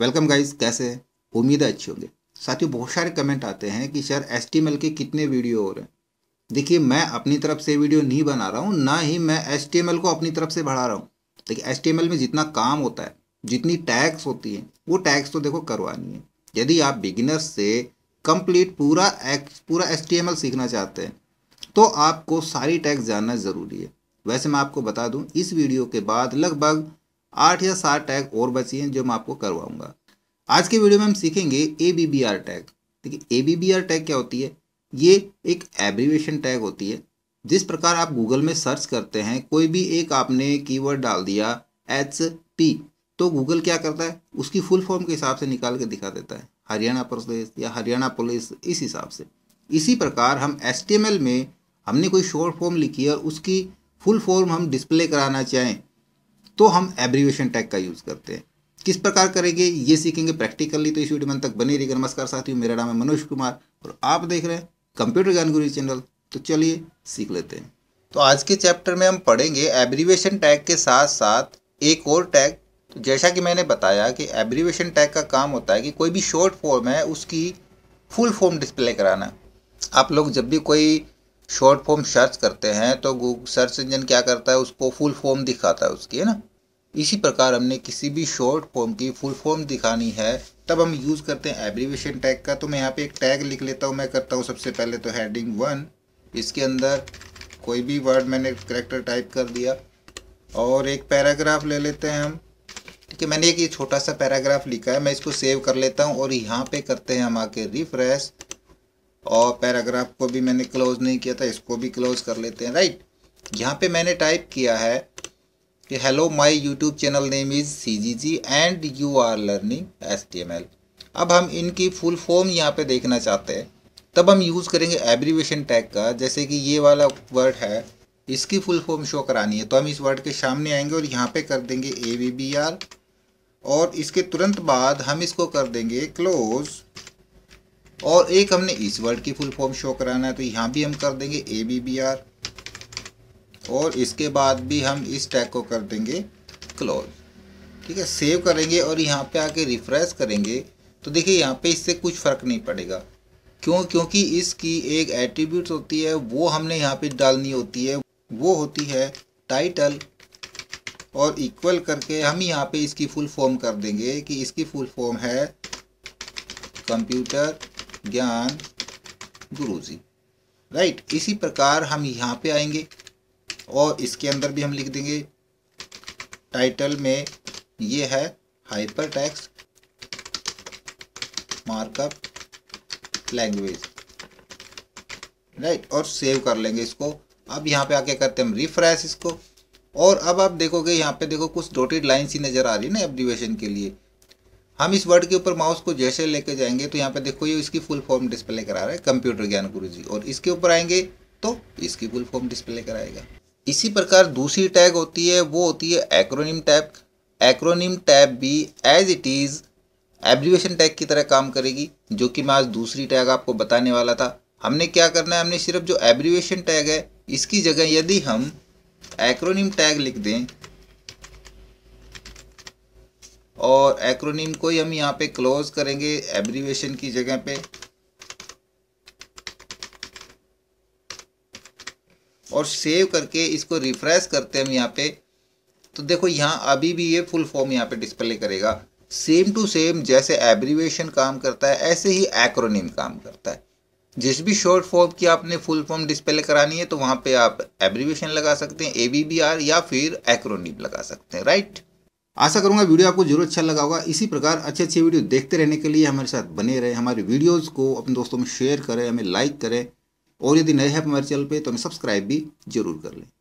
welcome guys कैसे हैं उम्मीद है अच्छी होंगे साथियों बहुत सारे कमेंट आते हैं कि सर एस के कितने वीडियो हो रहे हैं देखिए मैं अपनी तरफ से वीडियो नहीं बना रहा हूँ ना ही मैं एस को अपनी तरफ से बढ़ा रहा हूँ देखिए एस में जितना काम होता है जितनी टैक्स होती है वो टैक्स तो देखो करवानी है यदि आप बिगिनर्स से कंप्लीट पूरा एक्स पूरा एस सीखना चाहते हैं तो आपको सारी टैक्स जानना ज़रूरी है वैसे मैं आपको बता दूं इस वीडियो के बाद लगभग आठ या सात टैग और बची हैं जो मैं आपको करवाऊंगा आज के वीडियो में हम सीखेंगे A B B R tag देखिए A B B R tag क्या होती है ये एक एब्रीवेशन टैग होती है जिस प्रकार आप गूगल में सर्च करते हैं कोई भी एक आपने कीवर्ड डाल दिया एच पी तो गूगल क्या करता है उसकी फुल फॉर्म के हिसाब से निकाल के दिखा देता है हरियाणा प्रदेश या हरियाणा पुलिस इस हिसाब से इसी प्रकार हम एस में हमने कोई शॉर्ट फॉर्म लिखी और उसकी फुल फॉर्म हम डिस्प्ले कराना चाहें तो हम एब्रीवेशन टैग का यूज़ करते हैं किस प्रकार करेंगे ये सीखेंगे प्रैक्टिकली तो इस वीडियो में तक बनी रहिएगा नमस्कार साथियों मेरा नाम है मनोज कुमार और आप देख रहे हैं कंप्यूटर ज्ञान गुरु चैनल तो चलिए सीख लेते हैं तो आज के चैप्टर में हम पढ़ेंगे एब्रीवेशन टैग के साथ साथ एक और टैग तो जैसा कि मैंने बताया कि एब्रीवेशन टैग का काम होता है कि कोई भी शॉर्ट फॉर्म है उसकी फुल फॉर्म डिस्प्ले कराना आप लोग जब भी कोई शॉर्ट फॉर्म सर्च करते हैं तो सर्च इंजन क्या करता है उसको फुल फॉर्म दिखाता है उसकी है ना इसी प्रकार हमने किसी भी शॉर्ट फॉर्म की फुल फॉर्म दिखानी है तब हम यूज़ करते हैं एब्रीवेशन टैग का तो मैं यहाँ पे एक टैग लिख लेता हूँ मैं करता हूँ सबसे पहले तो हेडिंग वन इसके अंदर कोई भी वर्ड मैंने करेक्टर टाइप कर दिया और एक पैराग्राफ ले लेते हैं हम ठीक है मैंने एक ये छोटा सा पैराग्राफ लिखा है मैं इसको सेव कर लेता हूँ और यहाँ पे करते हैं हम आके रिफ्रेश और पैराग्राफ को भी मैंने क्लोज नहीं किया था इसको भी क्लोज कर लेते हैं राइट यहाँ पे मैंने टाइप किया है कि hello my YouTube channel name is C G G and you are learning H T M L अब हम इनकी फुल फॉर्म यहाँ पे देखना चाहते हैं तब हम यूज़ करेंगे एब्रीवेशन टैग का जैसे कि ये वाला वर्ड है इसकी फुल फॉर्म शो करानी है तो हम इस वर्ड के सामने आएंगे और यहाँ पे कर देंगे ए वी बी आर और इसके तुरंत बाद हम इसको कर देंगे क्लोज और एक हमने इस वर्ड की फुल फॉर्म शो कराना है तो यहाँ भी हम कर देंगे ए बी बी आर और इसके बाद भी हम इस टैग को कर देंगे क्लोज ठीक है सेव करेंगे और यहाँ पे आके रिफ्रेश करेंगे तो देखिए यहाँ पे इससे कुछ फ़र्क नहीं पड़ेगा क्यों क्योंकि इसकी एक एट्रीब्यूट होती है वो हमने यहाँ पे डालनी होती है वो होती है टाइटल और इक्वल करके हम यहाँ पे इसकी फुल फॉर्म कर देंगे कि इसकी फुल फॉर्म है कंप्यूटर ज्ञान गुरुजी राइट इसी प्रकार हम यहाँ पे आएंगे और इसके अंदर भी हम लिख देंगे टाइटल में ये है hyper text markup language write और सेव कर लेंगे इसको अब यहाँ पे आके करते हैं हम रिफ्रेश इसको और अब आप देखोगे यहाँ पे देखो कुछ डॉटेड लाइन्स ही नज़र आ रही है ना एब्रीवेशन के लिए हम इस वर्ड के ऊपर माउस को जैसे लेके जाएंगे तो यहाँ पे देखो ये इसकी फुल फॉर्म डिस्प्ले करा रहा है कंप्यूटर ज्ञान गुरु जी और इसके ऊपर आएंगे तो इसकी फुल फॉर्म डिस्प्ले कराएगा इसी प्रकार दूसरी टैग होती है वो होती है एक्रोनिम टैग एक्रोनिम टैग भी as it is abbreviation tag की तरह काम करेगी जो कि मैं आज दूसरी टैग आपको बताने वाला था हमने क्या करना है हमने सिर्फ जो एब्रिवेशन टैग है इसकी जगह यदि हम एक्रोनिम टैग लिख दें और एक्रोनिम को ही हम यहाँ पे क्लोज करेंगे एब्रीवेशन की जगह पे और सेव करके इसको रिफ्रेश करते हैं हम यहाँ पे तो देखो यहाँ अभी भी ये फुल फॉर्म यहाँ पे डिस्प्ले करेगा सेम टू सेम जैसे एब्रीवेशन काम करता है ऐसे ही एक्रोनिम काम करता है जिस भी शॉर्ट फॉर्म की आपने फुल फॉर्म डिस्प्ले करानी है तो वहाँ पे आप एब्रीवेशन लगा सकते हैं ए बी बी आर या फिर एक्रोनिम लगा सकते हैं राइट आशा करूँगा वीडियो आपको जरूर अच्छा लगा होगा इसी प्रकार अच्छे अच्छे वीडियो देखते रहने के लिए हमारे साथ बने रहे हमारे वीडियोज़ को अपने दोस्तों में शेयर करें हमें लाइक करें और यदि नए हैं हमारे चैनल पे तो हमें सब्सक्राइब भी जरूर कर लें